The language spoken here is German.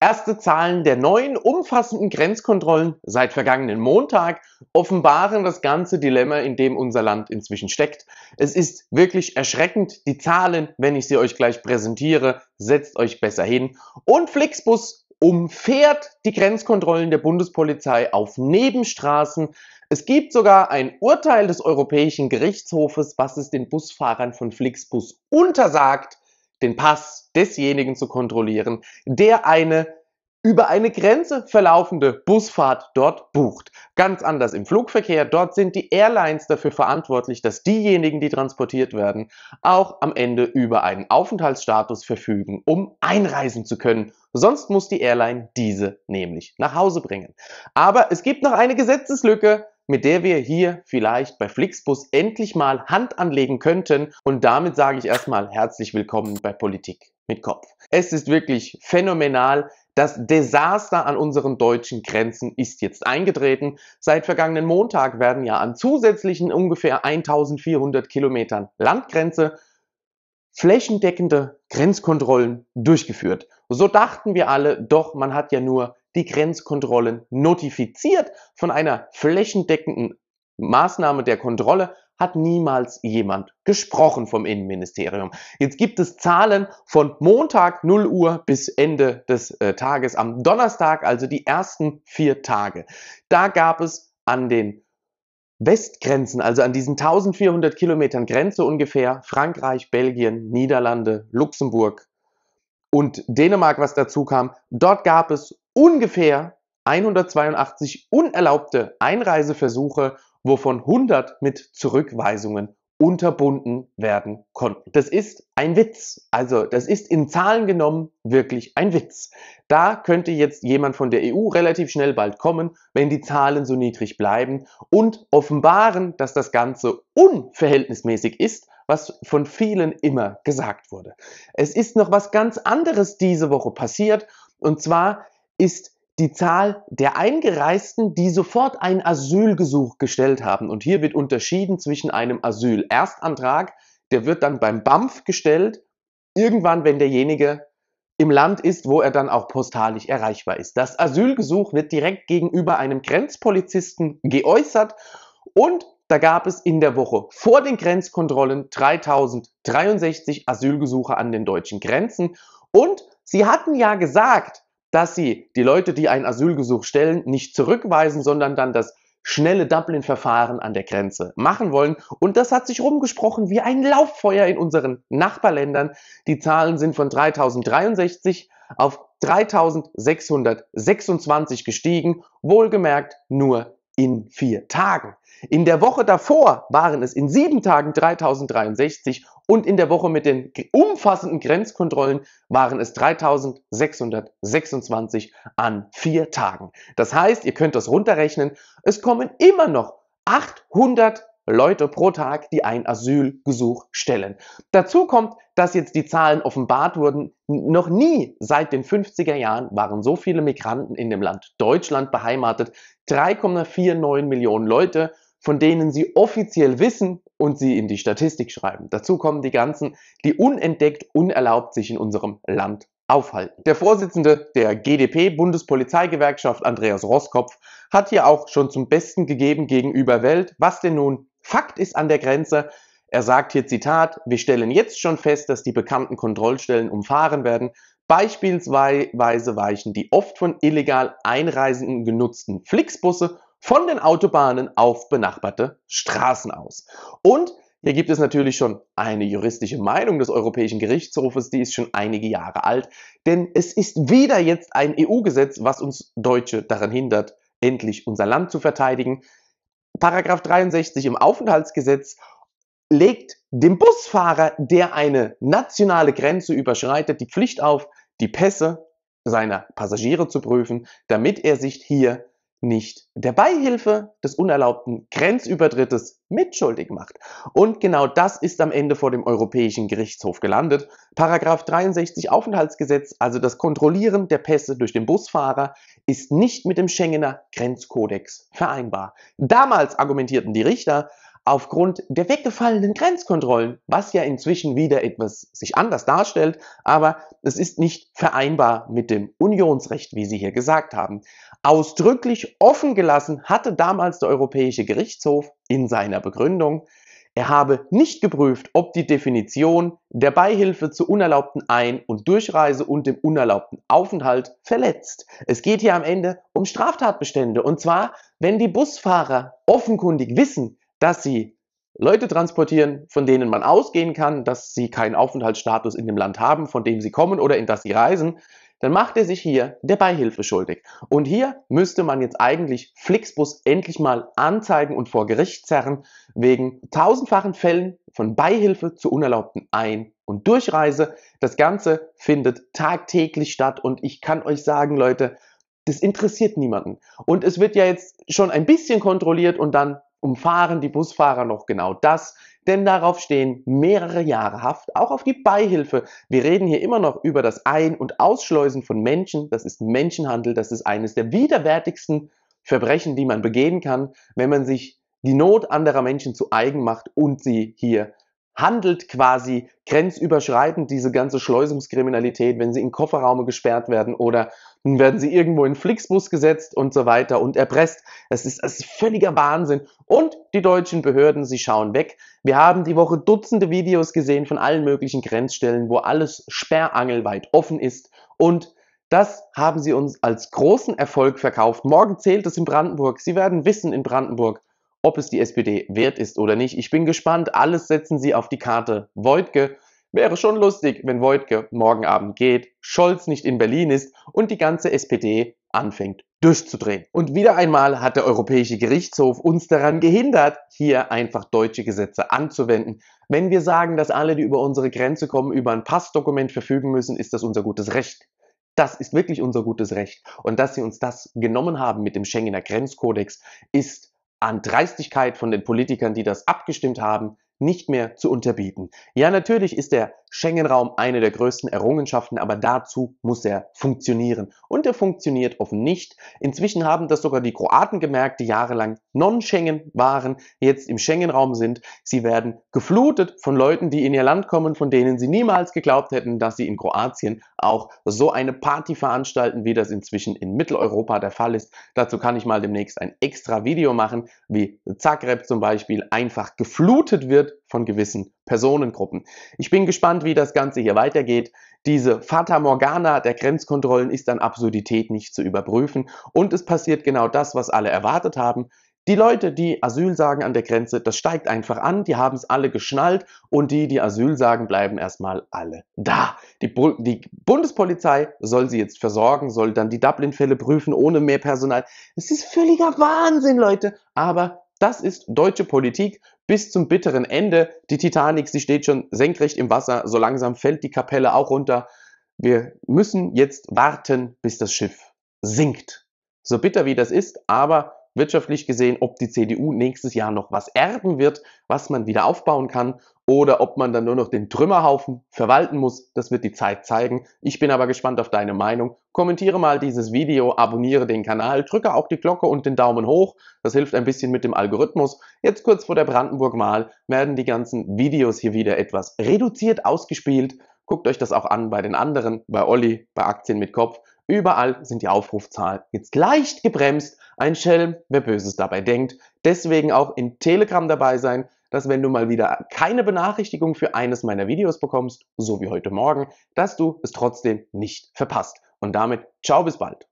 Erste Zahlen der neuen umfassenden Grenzkontrollen seit vergangenen Montag offenbaren das ganze Dilemma, in dem unser Land inzwischen steckt. Es ist wirklich erschreckend. Die Zahlen, wenn ich sie euch gleich präsentiere, setzt euch besser hin. Und Flixbus umfährt die Grenzkontrollen der Bundespolizei auf Nebenstraßen. Es gibt sogar ein Urteil des Europäischen Gerichtshofes, was es den Busfahrern von Flixbus untersagt, den Pass desjenigen zu kontrollieren, der eine über eine Grenze verlaufende Busfahrt dort bucht. Ganz anders im Flugverkehr. Dort sind die Airlines dafür verantwortlich, dass diejenigen, die transportiert werden, auch am Ende über einen Aufenthaltsstatus verfügen, um einreisen zu können. Sonst muss die Airline diese nämlich nach Hause bringen. Aber es gibt noch eine Gesetzeslücke, mit der wir hier vielleicht bei Flixbus endlich mal Hand anlegen könnten. Und damit sage ich erstmal herzlich willkommen bei Politik mit Kopf. Es ist wirklich phänomenal. Das Desaster an unseren deutschen Grenzen ist jetzt eingetreten. Seit vergangenen Montag werden ja an zusätzlichen ungefähr 1400 Kilometern Landgrenze flächendeckende Grenzkontrollen durchgeführt. So dachten wir alle, doch man hat ja nur die Grenzkontrollen notifiziert von einer flächendeckenden Maßnahme der Kontrolle hat niemals jemand gesprochen vom Innenministerium. Jetzt gibt es Zahlen von Montag 0 Uhr bis Ende des äh, Tages am Donnerstag, also die ersten vier Tage. Da gab es an den Westgrenzen, also an diesen 1400 Kilometern Grenze ungefähr, Frankreich, Belgien, Niederlande, Luxemburg und Dänemark, was dazu kam, dort gab es ungefähr 182 unerlaubte Einreiseversuche, wovon 100 mit Zurückweisungen unterbunden werden konnten. Das ist ein Witz. Also das ist in Zahlen genommen wirklich ein Witz. Da könnte jetzt jemand von der EU relativ schnell bald kommen, wenn die Zahlen so niedrig bleiben und offenbaren, dass das Ganze unverhältnismäßig ist, was von vielen immer gesagt wurde. Es ist noch was ganz anderes diese Woche passiert. Und zwar ist die Zahl der Eingereisten, die sofort ein Asylgesuch gestellt haben. Und hier wird unterschieden zwischen einem Asyl-Erstantrag, der wird dann beim BAMF gestellt, irgendwann, wenn derjenige im Land ist, wo er dann auch postalisch erreichbar ist. Das Asylgesuch wird direkt gegenüber einem Grenzpolizisten geäußert und da gab es in der Woche vor den Grenzkontrollen 3063 Asylgesuche an den deutschen Grenzen und sie hatten ja gesagt, dass sie die Leute, die ein Asylgesuch stellen, nicht zurückweisen, sondern dann das schnelle Dublin-Verfahren an der Grenze machen wollen. Und das hat sich rumgesprochen wie ein Lauffeuer in unseren Nachbarländern. Die Zahlen sind von 3063 auf 3626 gestiegen, wohlgemerkt nur in vier Tagen. In der Woche davor waren es in sieben Tagen 3063 und in der Woche mit den umfassenden Grenzkontrollen waren es 3626 an vier Tagen. Das heißt, ihr könnt das runterrechnen, es kommen immer noch 800 Leute pro Tag, die ein Asylgesuch stellen. Dazu kommt, dass jetzt die Zahlen offenbart wurden. Noch nie seit den 50er Jahren waren so viele Migranten in dem Land Deutschland beheimatet 3,49 Millionen Leute, von denen sie offiziell wissen und sie in die Statistik schreiben. Dazu kommen die ganzen, die unentdeckt, unerlaubt sich in unserem Land aufhalten. Der Vorsitzende der GdP, Bundespolizeigewerkschaft Andreas Roskopf, hat hier auch schon zum Besten gegeben gegenüber Welt, was denn nun Fakt ist an der Grenze, er sagt hier Zitat, wir stellen jetzt schon fest, dass die bekannten Kontrollstellen umfahren werden. Beispielsweise weichen die oft von illegal Einreisenden genutzten Flixbusse von den Autobahnen auf benachbarte Straßen aus. Und hier gibt es natürlich schon eine juristische Meinung des Europäischen Gerichtshofes, die ist schon einige Jahre alt, denn es ist wieder jetzt ein EU-Gesetz, was uns Deutsche daran hindert, endlich unser Land zu verteidigen. Paragraph 63 im Aufenthaltsgesetz legt dem Busfahrer, der eine nationale Grenze überschreitet, die Pflicht auf, die Pässe seiner Passagiere zu prüfen, damit er sich hier nicht der Beihilfe des unerlaubten Grenzübertrittes mitschuldig macht. Und genau das ist am Ende vor dem Europäischen Gerichtshof gelandet. Paragraph 63 Aufenthaltsgesetz, also das Kontrollieren der Pässe durch den Busfahrer, ist nicht mit dem Schengener Grenzkodex vereinbar. Damals argumentierten die Richter, aufgrund der weggefallenen Grenzkontrollen, was ja inzwischen wieder etwas sich anders darstellt, aber es ist nicht vereinbar mit dem Unionsrecht, wie Sie hier gesagt haben. Ausdrücklich offen gelassen hatte damals der Europäische Gerichtshof in seiner Begründung, er habe nicht geprüft, ob die Definition der Beihilfe zur unerlaubten Ein- und Durchreise und dem unerlaubten Aufenthalt verletzt. Es geht hier am Ende um Straftatbestände. Und zwar, wenn die Busfahrer offenkundig wissen, dass sie Leute transportieren, von denen man ausgehen kann, dass sie keinen Aufenthaltsstatus in dem Land haben, von dem sie kommen oder in das sie reisen, dann macht er sich hier der Beihilfe schuldig. Und hier müsste man jetzt eigentlich Flixbus endlich mal anzeigen und vor Gericht zerren wegen tausendfachen Fällen von Beihilfe zur unerlaubten Ein- und Durchreise. Das Ganze findet tagtäglich statt und ich kann euch sagen, Leute, das interessiert niemanden. Und es wird ja jetzt schon ein bisschen kontrolliert und dann umfahren die Busfahrer noch genau das, denn darauf stehen mehrere Jahre Haft, auch auf die Beihilfe. Wir reden hier immer noch über das Ein- und Ausschleusen von Menschen, das ist Menschenhandel, das ist eines der widerwärtigsten Verbrechen, die man begehen kann, wenn man sich die Not anderer Menschen zu eigen macht und sie hier handelt quasi grenzüberschreitend diese ganze Schleusungskriminalität, wenn sie in Kofferraume gesperrt werden oder nun werden sie irgendwo in Flixbus gesetzt und so weiter und erpresst. Es ist, es ist völliger Wahnsinn. Und die deutschen Behörden, sie schauen weg. Wir haben die Woche Dutzende Videos gesehen von allen möglichen Grenzstellen, wo alles sperrangelweit offen ist und das haben sie uns als großen Erfolg verkauft. Morgen zählt es in Brandenburg. Sie werden wissen in Brandenburg, ob es die SPD wert ist oder nicht. Ich bin gespannt. Alles setzen sie auf die Karte Wojtke. Wäre schon lustig, wenn Wojtke morgen Abend geht, Scholz nicht in Berlin ist und die ganze SPD anfängt durchzudrehen. Und wieder einmal hat der Europäische Gerichtshof uns daran gehindert, hier einfach deutsche Gesetze anzuwenden. Wenn wir sagen, dass alle, die über unsere Grenze kommen, über ein Passdokument verfügen müssen, ist das unser gutes Recht. Das ist wirklich unser gutes Recht. Und dass sie uns das genommen haben mit dem Schengener Grenzkodex, ist an Dreistigkeit von den Politikern, die das abgestimmt haben, nicht mehr zu unterbieten. Ja, natürlich ist der Schengen-Raum eine der größten Errungenschaften, aber dazu muss er funktionieren. Und er funktioniert offen nicht. Inzwischen haben das sogar die Kroaten gemerkt, die jahrelang non-Schengen waren, jetzt im Schengen-Raum sind. Sie werden geflutet von Leuten, die in ihr Land kommen, von denen sie niemals geglaubt hätten, dass sie in Kroatien auch so eine Party veranstalten, wie das inzwischen in Mitteleuropa der Fall ist. Dazu kann ich mal demnächst ein extra Video machen, wie Zagreb zum Beispiel einfach geflutet wird von gewissen Personengruppen. Ich bin gespannt, wie das Ganze hier weitergeht. Diese Fata Morgana der Grenzkontrollen ist an Absurdität nicht zu überprüfen und es passiert genau das, was alle erwartet haben. Die Leute, die Asyl sagen an der Grenze, das steigt einfach an, die haben es alle geschnallt und die, die Asyl sagen, bleiben erstmal alle da. Die, die Bundespolizei soll sie jetzt versorgen, soll dann die Dublin-Fälle prüfen ohne mehr Personal. Es ist völliger Wahnsinn, Leute. Aber das ist deutsche Politik bis zum bitteren Ende. Die Titanic, sie steht schon senkrecht im Wasser, so langsam fällt die Kapelle auch runter. Wir müssen jetzt warten, bis das Schiff sinkt. So bitter wie das ist, aber wirtschaftlich gesehen, ob die CDU nächstes Jahr noch was erben wird, was man wieder aufbauen kann oder ob man dann nur noch den Trümmerhaufen verwalten muss, das wird die Zeit zeigen. Ich bin aber gespannt auf deine Meinung. Kommentiere mal dieses Video, abonniere den Kanal, drücke auch die Glocke und den Daumen hoch. Das hilft ein bisschen mit dem Algorithmus. Jetzt kurz vor der Brandenburg Mal werden die ganzen Videos hier wieder etwas reduziert ausgespielt. Guckt euch das auch an bei den anderen, bei Olli, bei Aktien mit Kopf. Überall sind die Aufrufzahlen jetzt leicht gebremst. Ein Schelm, wer Böses dabei denkt. Deswegen auch in Telegram dabei sein dass wenn du mal wieder keine Benachrichtigung für eines meiner Videos bekommst, so wie heute Morgen, dass du es trotzdem nicht verpasst. Und damit, ciao bis bald.